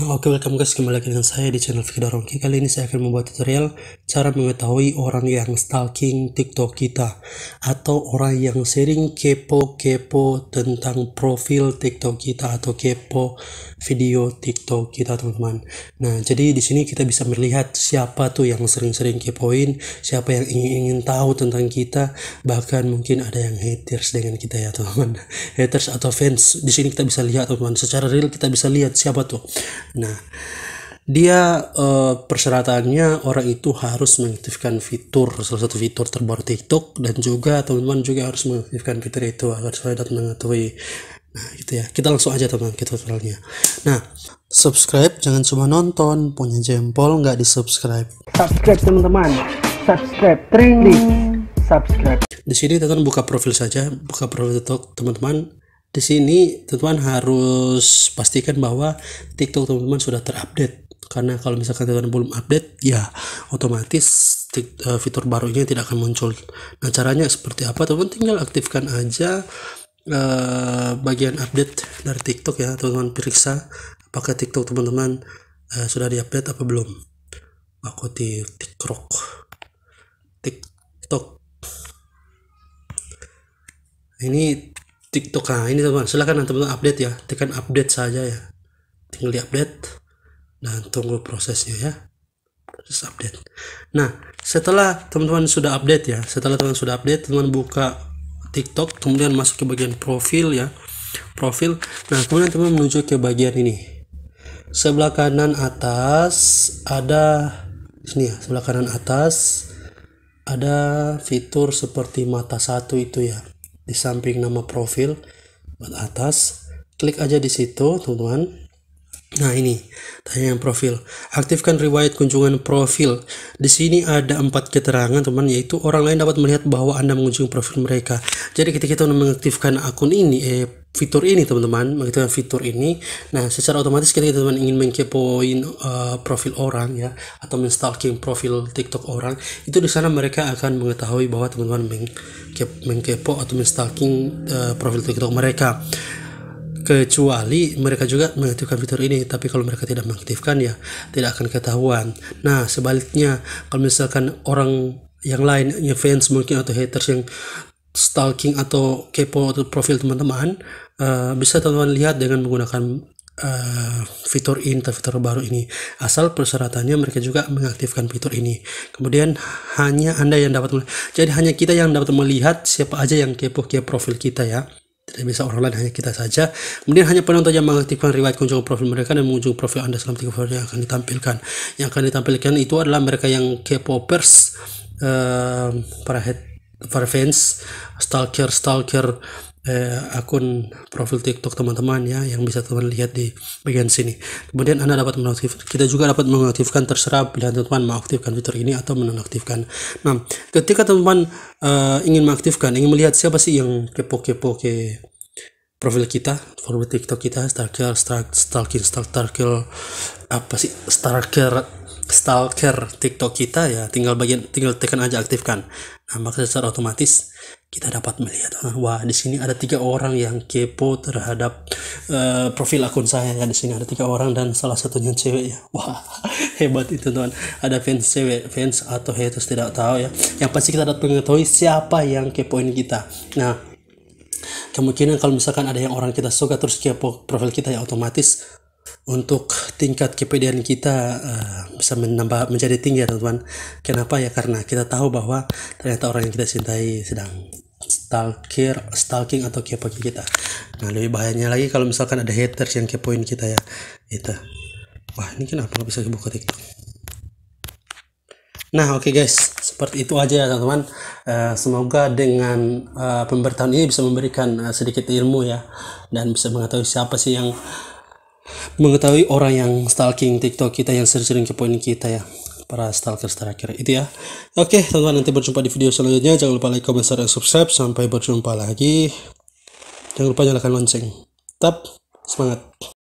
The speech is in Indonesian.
Nah, oke, welcome guys kembali lagi dengan saya di channel Fikir Kali ini saya akan membuat tutorial cara mengetahui orang yang stalking TikTok kita atau orang yang sering kepo-kepo tentang profil TikTok kita atau kepo video TikTok kita, teman-teman. Nah, jadi di sini kita bisa melihat siapa tuh yang sering-sering kepoin, siapa yang ingin-ingin tahu tentang kita, bahkan mungkin ada yang haters dengan kita ya, teman-teman. Haters atau fans. Di sini kita bisa lihat, teman-teman. Secara real kita bisa lihat siapa tuh Nah, dia uh, persyaratannya orang itu harus mengaktifkan fitur salah satu fitur terbaru TikTok dan juga teman-teman juga harus mengaktifkan fitur itu agar saya dapat mengetahui nah gitu ya kita langsung aja teman kita tutorialnya nah subscribe jangan cuma nonton punya jempol nggak di subscribe subscribe teman-teman subscribe tring subscribe di sini teman buka profil saja buka profil TikTok teman-teman di sini teman-teman harus pastikan bahwa TikTok teman-teman sudah terupdate karena kalau misalkan teman teman belum update ya otomatis eh, fitur barunya tidak akan muncul nah caranya seperti apa teman teman tinggal aktifkan aja uh, bagian update dari TikTok ya teman-teman periksa apakah TikTok teman-teman uh, sudah diupdate apa belum aku di TikTok TikTok ini TikTok nah ini teman silahkan teman-teman update ya tekan update saja ya tinggal di update dan nah, tunggu prosesnya ya proses update nah setelah teman-teman sudah update ya setelah teman-teman sudah update teman buka TikTok kemudian masuk ke bagian profil ya profil nah kemudian teman menuju ke bagian ini sebelah kanan atas ada sini ya sebelah kanan atas ada fitur seperti mata satu itu ya di samping nama profil buat atas klik aja di situ teman-teman nah ini tanya profil aktifkan riwayat kunjungan profil di sini ada empat keterangan teman yaitu orang lain dapat melihat bahwa anda mengunjungi profil mereka jadi ketika kita mengaktifkan akun ini eh fitur ini teman-teman mengaktifkan fitur ini nah secara otomatis ketika teman-teman ingin mengkepoin uh, profil orang ya atau menstalking profil TikTok orang itu di sana mereka akan mengetahui bahwa teman-teman mengkepo, mengkepo atau menstalking uh, profil TikTok mereka kecuali mereka juga mengaktifkan fitur ini tapi kalau mereka tidak mengaktifkan ya tidak akan ketahuan nah sebaliknya kalau misalkan orang yang lain yang fans mungkin atau haters yang stalking atau kepo atau profil teman-teman uh, bisa teman-teman lihat dengan menggunakan uh, fitur ini atau fitur baru ini asal persyaratannya mereka juga mengaktifkan fitur ini kemudian hanya anda yang dapat melihat jadi hanya kita yang dapat melihat siapa aja yang kepo ke profil kita ya tidak bisa orang lain hanya kita saja kemudian hanya penonton yang mengaktifkan riwayat kunjungan profil mereka dan mengunjungi profil anda selama tiga hari yang akan ditampilkan yang akan ditampilkan itu adalah mereka yang kepo pers uh, para head para fans stalker stalker eh, akun profil TikTok teman-teman ya yang bisa teman lihat di bagian sini. Kemudian Anda dapat mengaktif kita juga dapat mengaktifkan terserah pilihan teman mengaktifkan fitur ini atau menonaktifkan. Nah, ketika teman eh, ingin mengaktifkan, ingin melihat siapa sih yang kepo-kepo ke profil kita, profil TikTok kita, stalker, stalker stalker stalker, apa sih, stalker stalker TikTok kita ya tinggal bagian tinggal tekan aja aktifkan nah maka secara otomatis kita dapat melihat ah, wah di sini ada tiga orang yang kepo terhadap uh, profil akun saya ya di sini ada tiga orang dan salah satunya cewek ya wah hebat itu teman ada fans cewek fans atau haters tidak tahu ya yang pasti kita dapat mengetahui siapa yang kepoin kita nah kemungkinan kalau misalkan ada yang orang kita suka terus kepo profil kita ya otomatis untuk tingkat kepedean kita uh, bisa menambah menjadi tinggi ya teman-teman. Kenapa ya? Karena kita tahu bahwa ternyata orang yang kita cintai sedang stalker, stalking atau kepoin kita. Nah lebih bahayanya lagi kalau misalkan ada haters yang kepoin kita ya. Itu. Wah ini kenapa nggak bisa dibuka TikTok? Nah oke okay guys, seperti itu aja ya teman-teman. Uh, semoga dengan uh, pemberitahuan ini bisa memberikan uh, sedikit ilmu ya dan bisa mengetahui siapa sih yang mengetahui orang yang stalking TikTok kita yang sering-sering kepoin kita ya para stalker-stalker itu ya oke okay, teman-teman nanti berjumpa di video selanjutnya jangan lupa like, comment, share, dan subscribe sampai berjumpa lagi jangan lupa nyalakan lonceng tetap semangat